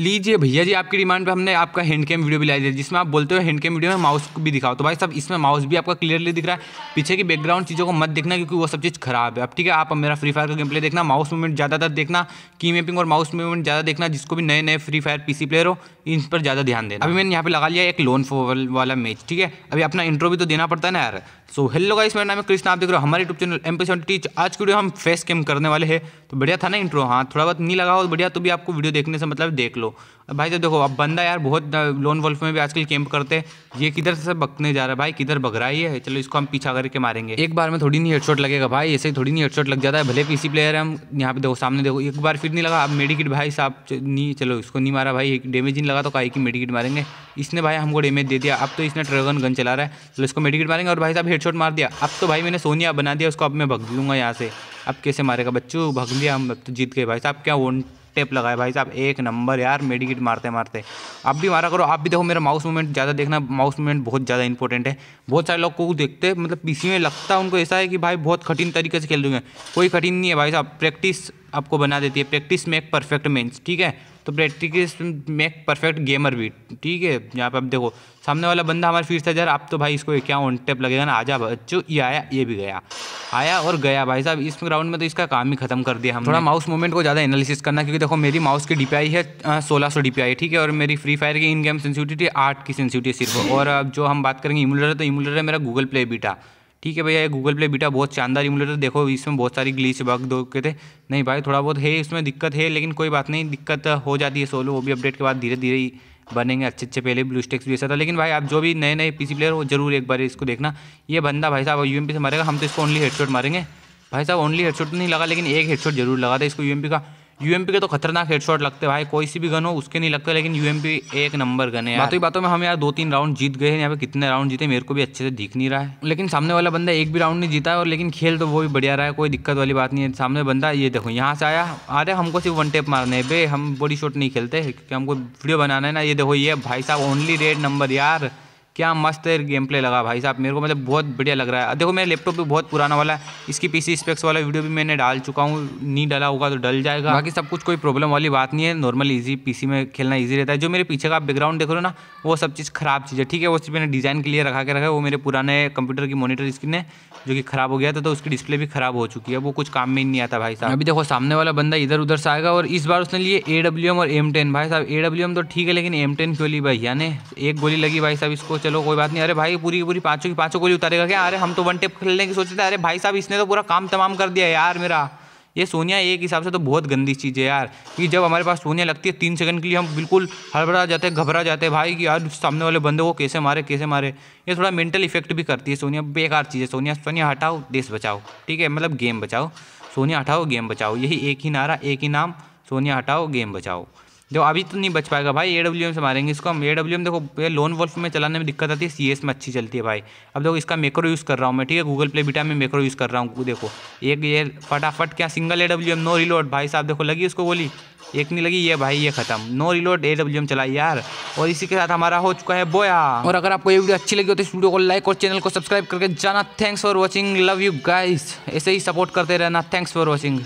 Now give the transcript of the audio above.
लीजिए भैया जी आपकी डिमांड पे हमने आपका हैंड कैम वीडियो भी लाई दिया जिसमें आप बोलते हो हैंड कैम वीडियो में माउस भी दिखाओ तो भाई सब इसमें माउस भी आपका क्लियरली दिख रहा है पीछे की बैकग्राउंड चीज़ों को मत देखना क्योंकि वो सब चीज़ खराब है अब ठीक है आप मेरा फ्री फायर का गेम प्ले देखना माउस मूवमेंट ज़्यादातर देखना की मेपिंग और माउस मूवमेंट ज़्यादा देखना जिसको भी नए नए फ्री फायर पीसी प्लेयर हो इन पर ज़्यादा ध्यान देना अभी मैंने यहाँ पर लगा लिया एक लोन फोवल वाला मैच ठीक है अभी अपना इंट्रो भी तो देना पड़ता है ना यार सो हेलो गाइस मेरा नाम है कृष्ण आप देख रहे हो हमारे YouTube channel M P teach आज की वीडियो हम फेस कैम करने वाले हैं तो बढ़िया था ना इंट्रो हाँ थोड़ा बहुत नहीं लगा हो तो बढ़िया तो भी आपको वीडियो देखने से मतलब देख लो लो भाई तो देखो अब बंदा यार बहुत लोन वोल्फ में भी आजकल कैंप करते हैं ये किधर से बकने जा रहा है भाई किधर बग रहा है चलो इसको हम पीछा करके मारेंगे एक बार में थोड़ी नहीं हेडशॉट लगेगा भाई ऐसे ही थोड़ी नहीं हेडशॉट लग जाता है भले पीसी प्लेयर है हम यहाँ पे देखो सामने देखो एक बार फिर नहीं लगा अब मेडिकिट भाई साहब नहीं चलो इसको नहीं मारा भाई डेमेज नहीं लगा तो कहा कि मेडिकट मारेंगे इसने भाई हमको डेमेज दे दिया अब तो इसने ड्रैगन गन चला रहा है चलो इसको मेडिकिट मारेंगे और भाई साहब हेडशॉट मार दिया अब तो भाई मैंने सोनिया बना दिया उसको अब मैं भग लूँगा यहाँ से अब कैसे मारेगा बच्चू भग लिया हम अब तो जीत गए भाई साहब क्या वन टेप लगाए भाई साहब एक नंबर यार मेडिकेट मारते मारते आप भी मारा करो आप भी देखो मेरा माउस मूवमेंट ज़्यादा देखना माउस मूवमेंट बहुत ज़्यादा इंपॉर्टेंट है बहुत सारे लोग को देखते मतलब पीसी में लगता है उनको ऐसा है कि भाई बहुत कठिन तरीके से खेल दूंगे कोई कठिन नहीं है भाई साहब प्रैक्टिस आपको बना देती है प्रैक्टिस में एक परफेक्ट मेन्स ठीक है तो प्रैक्टिकली मेक परफेक्ट गेमर भी ठीक है यहाँ पे आप देखो सामने वाला बंदा हमारे फिर से जा आप तो भाई इसको क्या ऑन टेप लगेगा ना आजा बच्चो ये आया ये भी गया आया और गया भाई साहब इस ग्राउंड में तो इसका काम ही खत्म कर दिया हम थोड़ा माउस मूवमेंट को ज़्यादा एनालिसिस करना क्योंकि देखो मेरी माउस की डीपीआई है सोलह सौ डी ठीक है और मेरी फ्री फायर की इन गेम सेंसिटिविटी आठ की सेंसिटिविटी सिर्फ और अब जो हम बात करेंगे इमुलर है तो इमुलर है मेरा गूगल प्ले बीटा ठीक है भैया ये गूगल प्ले बीटा बहुत शानदार इमुलेटर देखो इसमें बहुत सारी ग्लीच बग दो के थे नहीं भाई थोड़ा बहुत है इसमें दिक्कत है लेकिन कोई बात नहीं दिक्कत हो जाती है सोलो वो भी अपडेट के बाद धीरे धीरे ही बनेंगे अच्छे अच्छे पहले ब्लू स्टेक्स भी ऐसा था लेकिन भाई आप जो भी नए नए पीसी प्लेयर हो जरूर एक बार इसको देखना ये बंदा भाई साहब यूएमपी से मारेगा हम तो इसको ओनली हेडशॉट मारेंगे भाई साहब ओनली हेडशॉट तो नहीं लगा लेकिन एक हेडशॉट जरूर लगा था इसको यूएमपी का यूएमपी के तो खतरनाक हेडशॉट लगते भाई कोई सी भी गन हो उसके नहीं लगते लेकिन यूएमपी एक नंबर गन है बातों की बातों में हम यार दो तीन राउंड जीत गए हैं यहाँ पे कितने राउंड जीते मेरे को भी अच्छे से दिख नहीं रहा है लेकिन सामने वाला बंदा एक भी राउंड नहीं जीता है और लेकिन खेल तो वो भी बढ़िया रहा है कोई दिक्कत वाली बात नहीं है सामने बंदा ये देखो यहाँ से आया अरे हमको सिर्फ वन टेप मारने बे हम बॉडी शॉट नहीं खेलते क्योंकि हमको वीडियो बनाना है ना ये देखो ये भाई साहब ओनली रेड नंबर यार क्या मस्त गेम प्ले लगा भाई साहब मेरे को मतलब बहुत बढ़िया लग रहा है देखो मेरा लैपटॉप भी बहुत पुराना वाला है इसकी पीसी स्पेक्स वाला वीडियो भी मैंने डाल चुका हूँ नहीं डाला होगा तो डल जाएगा बाकी सब कुछ कोई प्रॉब्लम वाली बात नहीं है नॉर्मल ईजी पीसी में खेलना ईजी रहता है जो मेरे पीछे का बैकग्राउंड देख रहे हो ना वो सब चीज़ खराब चीज़ है ठीक है वो चीज़ मैंने डिज़ाइन के लिए रखा के रखा है वो मेरे पुराने कंप्यूटर की मोनीटर स्क्रीन है जो कि खराब हो गया था तो उसकी डिस्प्ले भी खराब हो चुकी है वो कुछ काम में नहीं आता भाई साहब अभी देखो सामने वाला बंदा इधर उधर से आएगा और इस बार उसने लिए ए और एम भाई साहब ए तो ठीक है लेकिन एम क्यों भैया भाई यानी एक गोली लगी भाई साहब इसको चलो कोई बात नहीं अरे भाई पूरी पूरी पाँचों की पाँचों गोली उतारेगा क्या अरे हम तो वन टेप खेलने की सोचते थे अरे भाई साहब इसने तो पूरा काम तमाम कर दिया यार मेरा ये सोनिया एक हिसाब से तो बहुत गंदी चीज़ है यार कि जब हमारे पास सोनिया लगती है तीन सेकंड के लिए हम बिल्कुल हड़बड़ा जाते हैं घबरा जाते हैं भाई कि यार सामने वाले बंदे को कैसे मारे कैसे मारे ये थोड़ा मेंटल इफेक्ट भी करती है सोनिया बेकार चीज़ है सोनिया सोनिया हटाओ देश बचाओ ठीक है मतलब गेम बचाओ सोनिया हटाओ गेम बचाओ यही एक ही नारा एक ही नाम सोनिया हटाओ गेम बचाओ देखो अभी तो नहीं बच पाएगा भाई ए डब्ल्यू एम से मारेंगे इसको हम ए डब्ल्यू एम देखो ये लोन वोल्फ में चलाने में दिक्कत आती है सी एस में अच्छी चलती है भाई अब देखो इसका मेक्रो यूज़ कर रहा हूँ मैं ठीक है गूगल प्ले बीटा में मेक्रो यूज़ कर रहा हूँ देखो एक ये फटाफट क्या single A W M no reload भाई साहब देखो लगी उसको गोली एक नहीं लगी ये भाई ये खत्म no reload A W M चलाई यार और इसी के साथ हमारा हो चुका है बोया और अगर आपको ये वीडियो अच्छी लगी हो तो इस वीडियो को लाइक और चैनल को सब्सक्राइब करके जाना thanks for watching love you guys ऐसे ही सपोर्ट करते रहना थैंक्स फॉर वॉचिंग